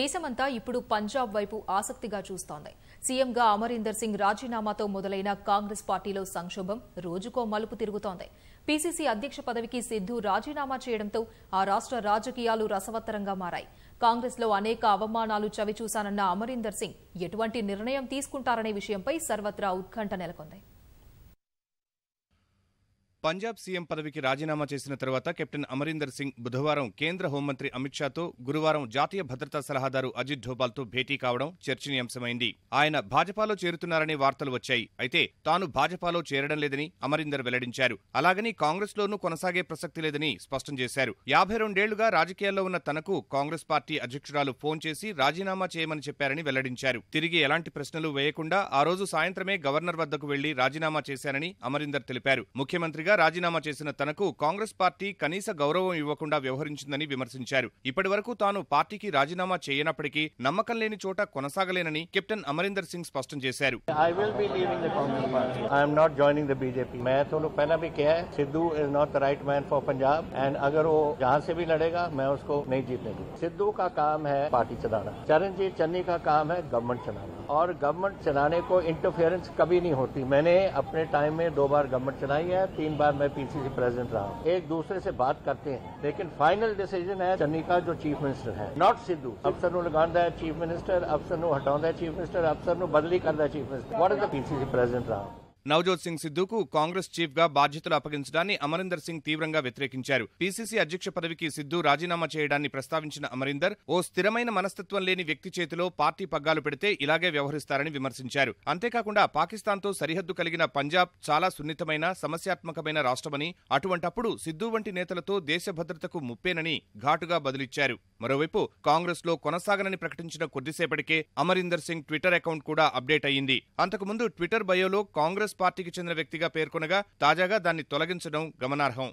దేశమంతా ఇప్పుడు పంజాబ్ వైపు ఆసక్తిగా చూస్తోంది సీఎంగా అమరీందర్ సింగ్ రాజీనామాతో మొదలైన కాంగ్రెస్ పార్టీలో సంక్షోభం రోజుకో మలుపు తిరుగుతోంది పీసీసీ అధ్యక్ష పదవికి సిద్ధు రాజీనామా చేయడంతో ఆ రాష్ట్ర రాజకీయాలు రసవత్తరంగా మారాయి కాంగ్రెస్లో అనేక అవమానాలు చవిచూశానన్న అమరీందర్ సింగ్ ఎటువంటి నిర్ణయం తీసుకుంటారనే విషయంపై సర్వత్రా ఉత్కంఠ నెలకొంది పంజాబ్ సీఎం పదవికి రాజీనామా చేసిన తర్వాత కెప్టెన్ అమరీందర్ సింగ్ బుధవారం కేంద్ర హోంమంత్రి అమిత్ షాతో గురువారం జాతీయ భద్రతా సలహాదారు అజిత్ తో భేటీ కావడం చర్చనీయాంశమైంది ఆయన భాజపాలో చేరుతున్నారనే వార్తలు వచ్చాయి అయితే తాను భాజపాలో చేరడం లేదని అమరీందర్ వెల్లడించారు అలాగని కాంగ్రెస్లోనూ కొనసాగే ప్రసక్తి లేదని స్పష్టం చేశారు యాభై రెండేళ్లుగా రాజకీయాల్లో ఉన్న తనకు కాంగ్రెస్ పార్టీ అధ్యక్షురాలు ఫోన్ చేసి రాజీనామా చేయమని చెప్పారని వెల్లడించారు తిరిగి ఎలాంటి ప్రశ్నలు వేయకుండా ఆ రోజు సాయంత్రమే గవర్నర్ వద్దకు వెళ్లి రాజీనామా చేశారని అమరీందర్ తెలిపారు ముఖ్యమంత్రిగా ఎన్నికగా రాజీనామా చేసిన తనకు కాంగ్రెస్ పార్టీ కనీస గౌరవం ఇవ్వకుండా వ్యవహరించిందని విమర్శించారు ఇప్పటి వరకు తాను పార్టీకి రాజీనామా చేయనప్పటికీ నమ్మకం లేని చోట కొనసాగలేనని కెప్టెన్ అమరీందర్ సింగ్ స్పష్టం చేశారు గవర్నమెంట్ చలానే ఇంటర్ఫియరెన్స్ కభీ నీ హోతి మే అప్పు టైమ్ మే దో బార్ గవర్నమెంట్ చలాయి తీన్ बार मैं पीसीसी प्रेसिडेंट रहा हूँ एक दूसरे से बात करते हैं लेकिन फाइनल डिसीजन है चन्नी का जो चीफ मिनिस्टर है नॉट सिद्धू अफसर लगाता है चीफ मिनिस्टर अफसर हटाता चीफ मिनिस्टर अफसर बदली करता है chief minister what is the PCC president रहा हूँ నవజోత్ సింగ్ సిద్ధుకు కాంగ్రెస్ చీఫ్ గా బాధ్యతలు అప్పగించడాన్ని అమరీందర్ సింగ్ తీవ్రంగా వ్యతిరేకించారు పీసీసీ అధ్యక్ష పదవికి సిద్ధు రాజీనామా చేయడాన్ని ప్రస్తావించిన అమరీందర్ ఓ స్థిరమైన మనస్తత్వం లేని వ్యక్తి చేతిలో పార్టీ పగ్గాలు పెడితే ఇలాగే వ్యవహరిస్తారని విమర్శించారు అంతేకాకుండా పాకిస్తాన్తో సరిహద్దు కలిగిన పంజాబ్ చాలా సున్నితమైన సమస్యాత్మకమైన రాష్ట్రమని అటువంటప్పుడు సిద్ధు వంటి నేతలతో దేశ భద్రతకు ముప్పేనని ఘాటుగా బదులిచ్చారు మరోవైపు కాంగ్రెస్లో కొనసాగనని ప్రకటించిన కొద్దిసేపటికే అమరీందర్ సింగ్ ట్విట్టర్ అకౌంట్ కూడా అప్డేట్ అయ్యింది అంతకుముందు ట్విట్టర్ బయోలో కాంగ్రెస్ పార్టీకి చెందిన వ్యక్తిగా పేర్కొనగా తాజాగా దాన్ని తొలగించడం గమనార్హం